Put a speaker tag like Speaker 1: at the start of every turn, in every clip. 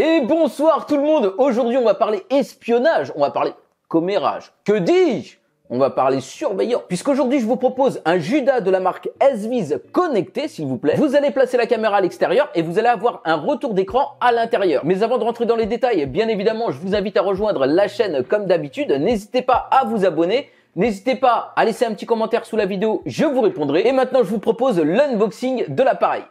Speaker 1: Et bonsoir tout le monde. Aujourd'hui, on va parler espionnage, on va parler commérage. Que dis-je On va parler surveillant. Puisqu'aujourd'hui, je vous propose un Judas de la marque Esviz connecté, s'il vous plaît. Vous allez placer la caméra à l'extérieur et vous allez avoir un retour d'écran à l'intérieur. Mais avant de rentrer dans les détails, bien évidemment, je vous invite à rejoindre la chaîne comme d'habitude. N'hésitez pas à vous abonner. N'hésitez pas à laisser un petit commentaire sous la vidéo, je vous répondrai. Et maintenant, je vous propose l'unboxing de l'appareil.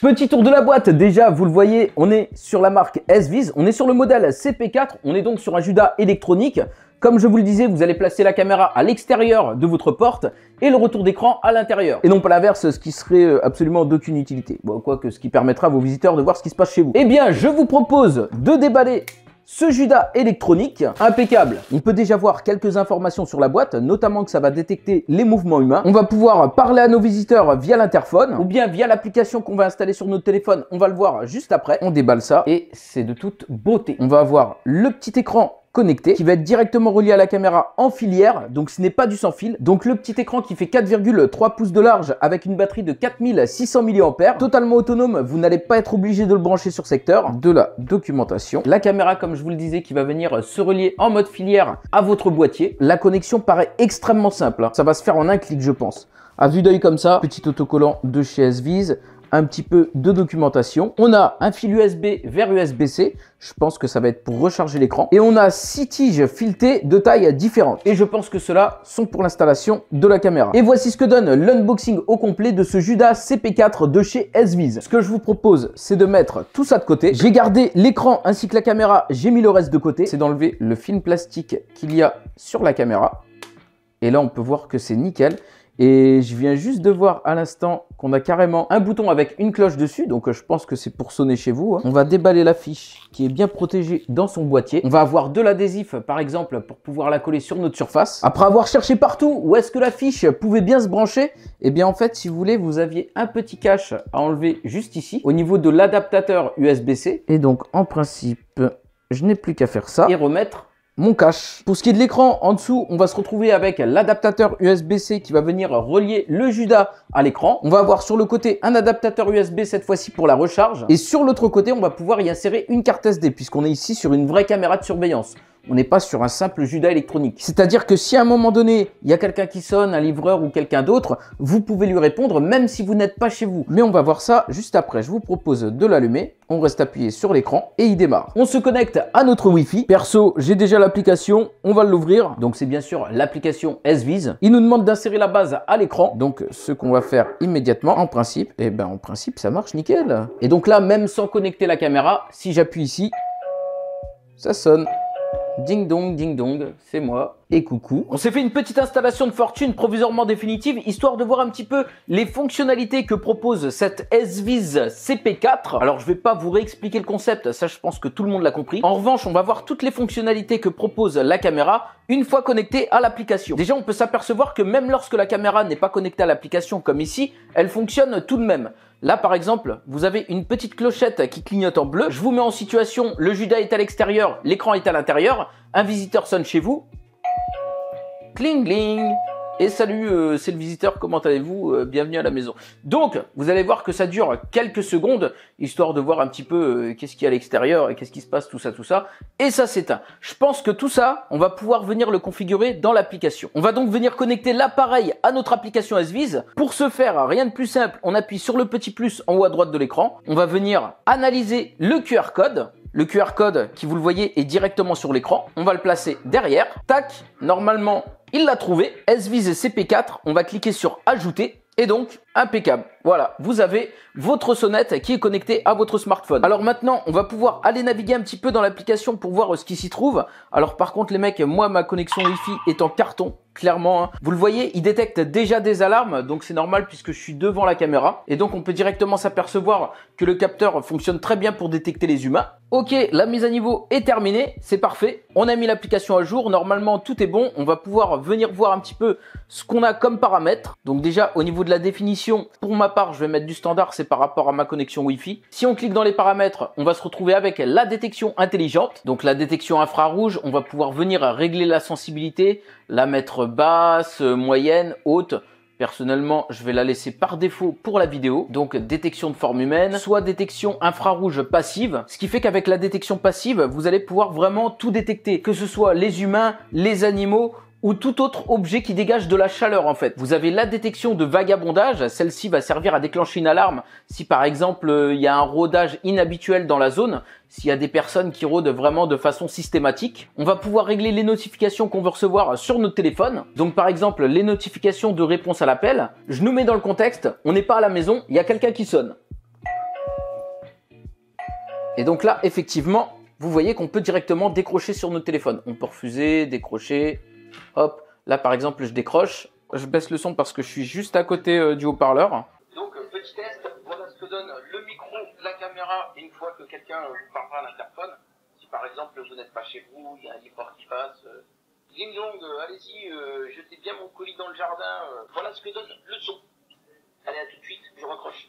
Speaker 1: Petit tour de la boîte, déjà vous le voyez, on est sur la marque S-Viz, on est sur le modèle CP4, on est donc sur un Judas électronique. Comme je vous le disais, vous allez placer la caméra à l'extérieur de votre porte et le retour d'écran à l'intérieur. Et non pas l'inverse, ce qui serait euh, absolument d'aucune utilité. Bon, quoique ce qui permettra à vos visiteurs de voir ce qui se passe chez vous. Eh bien, je vous propose de déballer ce Judas électronique, impeccable. On peut déjà voir quelques informations sur la boîte, notamment que ça va détecter les mouvements humains. On va pouvoir parler à nos visiteurs via l'interphone ou bien via l'application qu'on va installer sur notre téléphone. On va le voir juste après. On déballe ça et c'est de toute beauté. On va avoir le petit écran connecté qui va être directement relié à la caméra en filière, donc ce n'est pas du sans fil. Donc le petit écran qui fait 4,3 pouces de large avec une batterie de 4600 mAh, totalement autonome, vous n'allez pas être obligé de le brancher sur secteur, de la documentation. La caméra, comme je vous le disais, qui va venir se relier en mode filière à votre boîtier. La connexion paraît extrêmement simple, hein. ça va se faire en un clic je pense. À vue d'œil comme ça, petit autocollant de chez S-Vise un petit peu de documentation. On a un fil USB vers USB-C. Je pense que ça va être pour recharger l'écran. Et on a six tiges filetées de tailles différentes. Et je pense que cela sont pour l'installation de la caméra. Et voici ce que donne l'unboxing au complet de ce Judas CP4 de chez SViz. Ce que je vous propose, c'est de mettre tout ça de côté. J'ai gardé l'écran ainsi que la caméra. J'ai mis le reste de côté. C'est d'enlever le film plastique qu'il y a sur la caméra. Et là, on peut voir que c'est nickel. Et je viens juste de voir à l'instant qu'on a carrément un bouton avec une cloche dessus. Donc euh, je pense que c'est pour sonner chez vous. Hein. On va déballer la fiche qui est bien protégée dans son boîtier. On va avoir de l'adhésif par exemple pour pouvoir la coller sur notre surface. Après avoir cherché partout où est-ce que la fiche pouvait bien se brancher, eh bien en fait si vous voulez vous aviez un petit cache à enlever juste ici au niveau de l'adaptateur USB-C. Et donc en principe je n'ai plus qu'à faire ça et remettre mon cache. Pour ce qui est de l'écran, en dessous, on va se retrouver avec l'adaptateur USB-C qui va venir relier le Judas à l'écran. On va avoir sur le côté un adaptateur USB cette fois-ci pour la recharge. Et sur l'autre côté, on va pouvoir y insérer une carte SD puisqu'on est ici sur une vraie caméra de surveillance on n'est pas sur un simple Judas électronique. C'est-à-dire que si à un moment donné, il y a quelqu'un qui sonne, un livreur ou quelqu'un d'autre, vous pouvez lui répondre même si vous n'êtes pas chez vous. Mais on va voir ça juste après. Je vous propose de l'allumer. On reste appuyé sur l'écran et il démarre. On se connecte à notre Wi-Fi. Perso, j'ai déjà l'application. On va l'ouvrir. Donc c'est bien sûr l'application s SVIS. Il nous demande d'insérer la base à l'écran. Donc ce qu'on va faire immédiatement en principe, et eh ben en principe ça marche nickel. Et donc là, même sans connecter la caméra, si j'appuie ici, ça sonne. Ding dong, ding dong, c'est moi. Et coucou. On s'est fait une petite installation de fortune provisoirement définitive, histoire de voir un petit peu les fonctionnalités que propose cette SVIS CP4. Alors je vais pas vous réexpliquer le concept, ça je pense que tout le monde l'a compris. En revanche, on va voir toutes les fonctionnalités que propose la caméra une fois connectée à l'application. Déjà, on peut s'apercevoir que même lorsque la caméra n'est pas connectée à l'application comme ici, elle fonctionne tout de même. Là, par exemple, vous avez une petite clochette qui clignote en bleu. Je vous mets en situation, le Judas est à l'extérieur, l'écran est à l'intérieur, un visiteur sonne chez vous. Cling, cling et salut, euh, c'est le visiteur, comment allez-vous euh, Bienvenue à la maison. Donc, vous allez voir que ça dure quelques secondes, histoire de voir un petit peu euh, qu'est-ce qu'il y a à l'extérieur et qu'est-ce qui se passe, tout ça, tout ça. Et ça s'éteint. Je pense que tout ça, on va pouvoir venir le configurer dans l'application. On va donc venir connecter l'appareil à notre application vise Pour ce faire, rien de plus simple, on appuie sur le petit plus en haut à droite de l'écran. On va venir analyser le QR code. Le QR code qui, vous le voyez, est directement sur l'écran. On va le placer derrière. Tac, normalement, il l'a trouvé, s CP4, on va cliquer sur Ajouter, et donc Impeccable. Voilà, vous avez votre sonnette qui est connectée à votre smartphone. Alors maintenant, on va pouvoir aller naviguer un petit peu dans l'application pour voir euh, ce qui s'y trouve. Alors par contre, les mecs, moi, ma connexion Wi-Fi est en carton, clairement. Hein. Vous le voyez, il détecte déjà des alarmes, donc c'est normal puisque je suis devant la caméra. Et donc, on peut directement s'apercevoir que le capteur fonctionne très bien pour détecter les humains. Ok, la mise à niveau est terminée, c'est parfait. On a mis l'application à jour, normalement tout est bon. On va pouvoir venir voir un petit peu ce qu'on a comme paramètres. Donc déjà, au niveau de la définition, pour ma part, je vais mettre du standard, c'est par rapport à ma connexion Wi-Fi. Si on clique dans les paramètres, on va se retrouver avec la détection intelligente. Donc la détection infrarouge, on va pouvoir venir régler la sensibilité, la mettre basse, moyenne, haute. Personnellement, je vais la laisser par défaut pour la vidéo, donc détection de forme humaine, soit détection infrarouge passive, ce qui fait qu'avec la détection passive, vous allez pouvoir vraiment tout détecter, que ce soit les humains, les animaux ou tout autre objet qui dégage de la chaleur en fait. Vous avez la détection de vagabondage, celle-ci va servir à déclencher une alarme si par exemple euh, il y a un rodage inhabituel dans la zone, s'il y a des personnes qui rôdent vraiment de façon systématique. On va pouvoir régler les notifications qu'on veut recevoir sur notre téléphone. Donc par exemple les notifications de réponse à l'appel. Je nous mets dans le contexte, on n'est pas à la maison, il y a quelqu'un qui sonne. Et donc là effectivement, vous voyez qu'on peut directement décrocher sur notre téléphone. On peut refuser, décrocher, Hop, là par exemple, je décroche. Je baisse le son parce que je suis juste à côté euh, du haut-parleur. Donc, euh, petit test, voilà ce que donne le micro, la caméra, une fois que quelqu'un vous parlera à l'interphone. Si par exemple vous n'êtes pas chez vous, il y a un effort qui passe. Euh, euh allez-y, jetez bien mon colis dans le jardin. voilà ce que donne le son. Allez, à tout de suite, je recroche.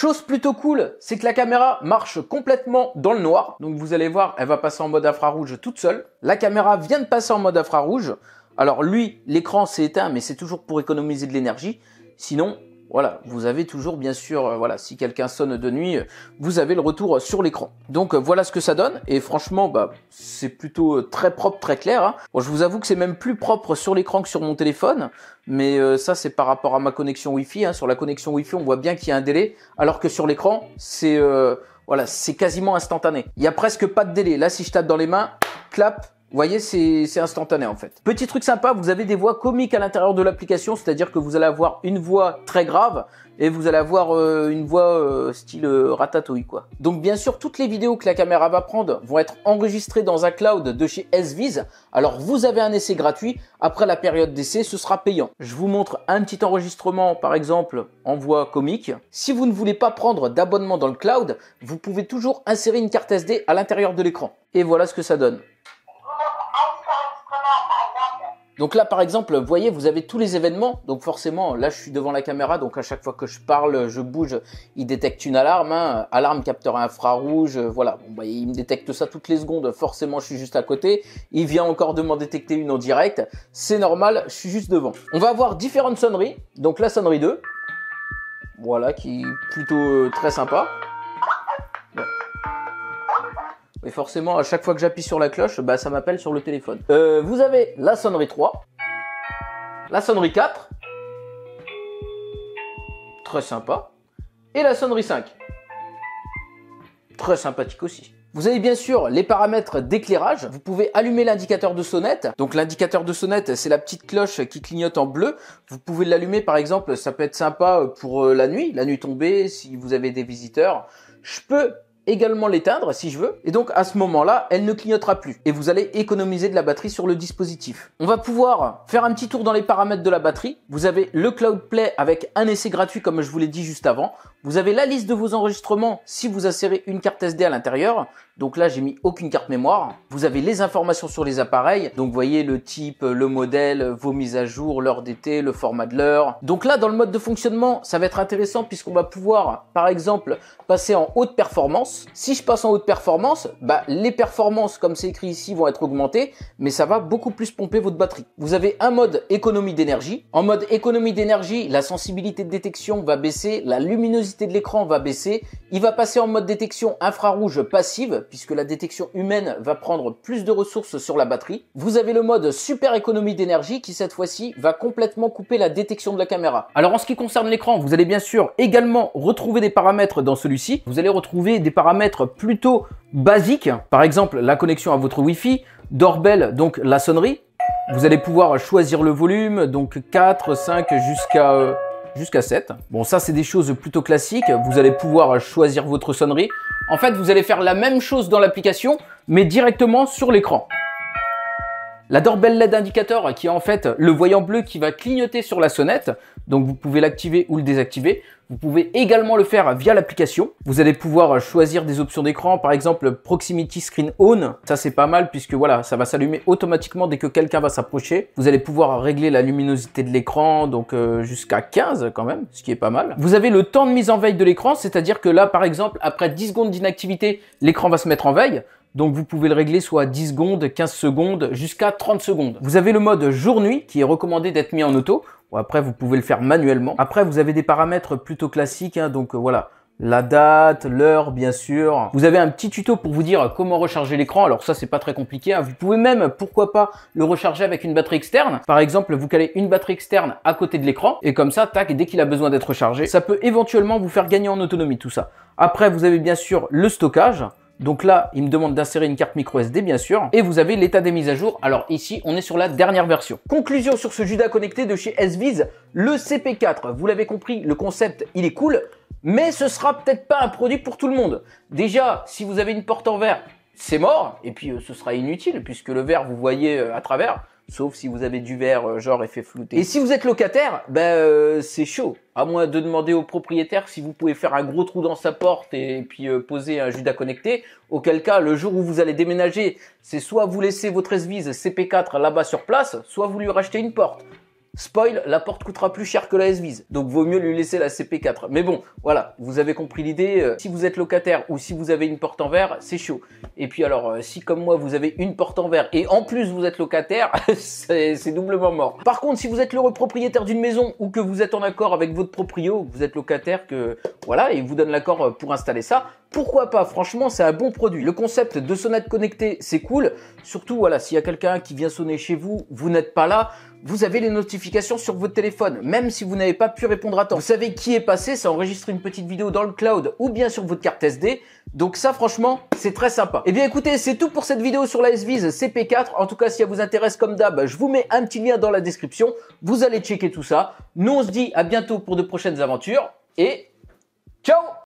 Speaker 1: Chose plutôt cool, c'est que la caméra marche complètement dans le noir. Donc vous allez voir, elle va passer en mode infrarouge toute seule. La caméra vient de passer en mode infrarouge. Alors lui, l'écran s'est éteint, mais c'est toujours pour économiser de l'énergie. Sinon, voilà, vous avez toujours bien sûr, euh, voilà, si quelqu'un sonne de nuit, euh, vous avez le retour euh, sur l'écran. Donc voilà ce que ça donne, et franchement, bah, c'est plutôt très propre, très clair. Hein. je vous avoue que c'est même plus propre sur l'écran que sur mon téléphone, mais ça c'est par rapport à ma connexion Wi-Fi. Hein. Sur la connexion Wi-Fi, on voit bien qu'il y a un délai, alors que sur l'écran, c'est voilà, c'est quasiment instantané. Il y a presque pas de délai. Là, si je tape dans les mains, clap, vous voyez, c'est instantané en fait. Petit truc sympa, vous avez des voix comiques à l'intérieur de l'application, c'est-à-dire que vous allez avoir une voix très grave et vous allez avoir euh, une voix euh, style euh, ratatouille quoi. Donc bien sûr, toutes les vidéos que la caméra va prendre vont être enregistrées dans un cloud de chez SViz. Alors vous avez un essai gratuit, après la période d'essai, ce sera payant. Je vous montre un petit enregistrement par exemple en voix comique. Si vous ne voulez pas prendre d'abonnement dans le cloud, vous pouvez toujours insérer une carte SD à l'intérieur de l'écran. Et voilà ce que ça donne. Donc là, par exemple, vous voyez, vous avez tous les événements. Donc forcément, là, je suis devant la caméra. Donc à chaque fois que je parle, je bouge, il détecte une alarme. Hein. Alarme, capteur infrarouge. Euh, voilà, bon, bah, il me détecte ça toutes les secondes. Forcément, je suis juste à côté. Il vient encore de m'en détecter une en direct. C'est normal, je suis juste devant. On va avoir différentes sonneries. Donc la sonnerie 2. Voilà, qui est plutôt euh, très sympa. Et forcément, à chaque fois que j'appuie sur la cloche, bah, ça m'appelle sur le téléphone. Euh, vous avez la sonnerie 3, la sonnerie 4, très sympa, et la sonnerie 5, très sympathique aussi. Vous avez bien sûr les paramètres d'éclairage. Vous pouvez allumer l'indicateur de sonnette. Donc l'indicateur de sonnette, c'est la petite cloche qui clignote en bleu. Vous pouvez l'allumer par exemple, ça peut être sympa pour euh, la nuit, la nuit tombée, si vous avez des visiteurs. Je peux également l'éteindre si je veux. Et donc à ce moment-là, elle ne clignotera plus. Et vous allez économiser de la batterie sur le dispositif. On va pouvoir faire un petit tour dans les paramètres de la batterie. Vous avez le Cloud Play avec un essai gratuit comme je vous l'ai dit juste avant. Vous avez la liste de vos enregistrements si vous insérez une carte SD à l'intérieur. Donc là, j'ai mis aucune carte mémoire. Vous avez les informations sur les appareils. Donc vous voyez le type, le modèle, vos mises à jour, l'heure d'été, le format de l'heure. Donc là, dans le mode de fonctionnement, ça va être intéressant puisqu'on va pouvoir, par exemple, passer en haute performance si je passe en haute performance, bah, les performances, comme c'est écrit ici, vont être augmentées, mais ça va beaucoup plus pomper votre batterie. Vous avez un mode économie d'énergie. En mode économie d'énergie, la sensibilité de détection va baisser, la luminosité de l'écran va baisser. Il va passer en mode détection infrarouge passive, puisque la détection humaine va prendre plus de ressources sur la batterie. Vous avez le mode super économie d'énergie qui, cette fois-ci, va complètement couper la détection de la caméra. Alors, en ce qui concerne l'écran, vous allez bien sûr également retrouver des paramètres dans celui-ci. Vous allez retrouver des paramètres plutôt basiques, par exemple la connexion à votre Wi-Fi, donc la sonnerie. Vous allez pouvoir choisir le volume, donc 4, 5 jusqu'à euh, jusqu'à 7. Bon, ça c'est des choses plutôt classiques. Vous allez pouvoir choisir votre sonnerie. En fait, vous allez faire la même chose dans l'application, mais directement sur l'écran. La Dorbelle LED indicateur qui est en fait le voyant bleu qui va clignoter sur la sonnette, donc vous pouvez l'activer ou le désactiver. Vous pouvez également le faire via l'application. Vous allez pouvoir euh, choisir des options d'écran, par exemple Proximity Screen On. Ça c'est pas mal puisque voilà, ça va s'allumer automatiquement dès que quelqu'un va s'approcher. Vous allez pouvoir régler la luminosité de l'écran, donc euh, jusqu'à 15 quand même, ce qui est pas mal. Vous avez le temps de mise en veille de l'écran, c'est-à-dire que là par exemple, après 10 secondes d'inactivité, l'écran va se mettre en veille. Donc vous pouvez le régler soit 10 secondes, 15 secondes, jusqu'à 30 secondes. Vous avez le mode jour-nuit qui est recommandé d'être mis en auto après, vous pouvez le faire manuellement. Après, vous avez des paramètres plutôt classiques, hein, donc euh, voilà. La date, l'heure, bien sûr. Vous avez un petit tuto pour vous dire comment recharger l'écran. Alors ça, c'est pas très compliqué. Hein. Vous pouvez même, pourquoi pas, le recharger avec une batterie externe. Par exemple, vous calez une batterie externe à côté de l'écran. Et comme ça, tac, dès qu'il a besoin d'être rechargé, ça peut éventuellement vous faire gagner en autonomie, tout ça. Après, vous avez bien sûr le stockage. Donc là, il me demande d'insérer une carte micro SD, bien sûr. Et vous avez l'état des mises à jour. Alors ici, on est sur la dernière version. Conclusion sur ce Judas connecté de chez SViz, le CP4. Vous l'avez compris, le concept, il est cool. Mais ce sera peut-être pas un produit pour tout le monde. Déjà, si vous avez une porte en verre, c'est mort. Et puis, euh, ce sera inutile puisque le verre, vous voyez euh, à travers sauf si vous avez du verre euh, genre effet flouté. Et si vous êtes locataire, ben euh, c'est chaud. À moins de demander au propriétaire si vous pouvez faire un gros trou dans sa porte et, puis euh, poser un judas connecté. Auquel cas, le jour où vous allez déménager, c'est soit vous laissez votre SVIS CP4 là-bas sur place, soit vous lui rachetez une porte. Spoil, la porte coûtera plus cher que la SVIS, donc vaut mieux lui laisser la CP4. Mais bon, voilà, vous avez compris l'idée. Euh, si vous êtes locataire ou si vous avez une porte en verre, c'est chaud. Et puis alors, euh, si comme moi vous avez une porte en verre et en plus vous êtes locataire, c'est doublement mort. Par contre, si vous êtes le propriétaire d'une maison ou que vous êtes en accord avec votre proprio, vous êtes locataire, que voilà, et il vous donne l'accord euh, pour installer ça, pourquoi pas Franchement, c'est un bon produit. Le concept de sonnette connectée, c'est cool. Surtout, voilà, s'il y a quelqu'un qui vient sonner chez vous, vous n'êtes pas là vous avez les notifications sur votre téléphone, même si vous n'avez pas pu répondre à temps. Vous savez qui est passé, ça enregistre une petite vidéo dans le cloud ou bien sur votre carte SD. Donc ça, franchement, c'est très sympa. Eh bien, écoutez, c'est tout pour cette vidéo sur la S-Vise CP4. En tout cas, si elle vous intéresse comme d'hab, je vous mets un petit lien dans la description. Vous allez checker tout ça. Nous, on se dit à bientôt pour de prochaines aventures et ciao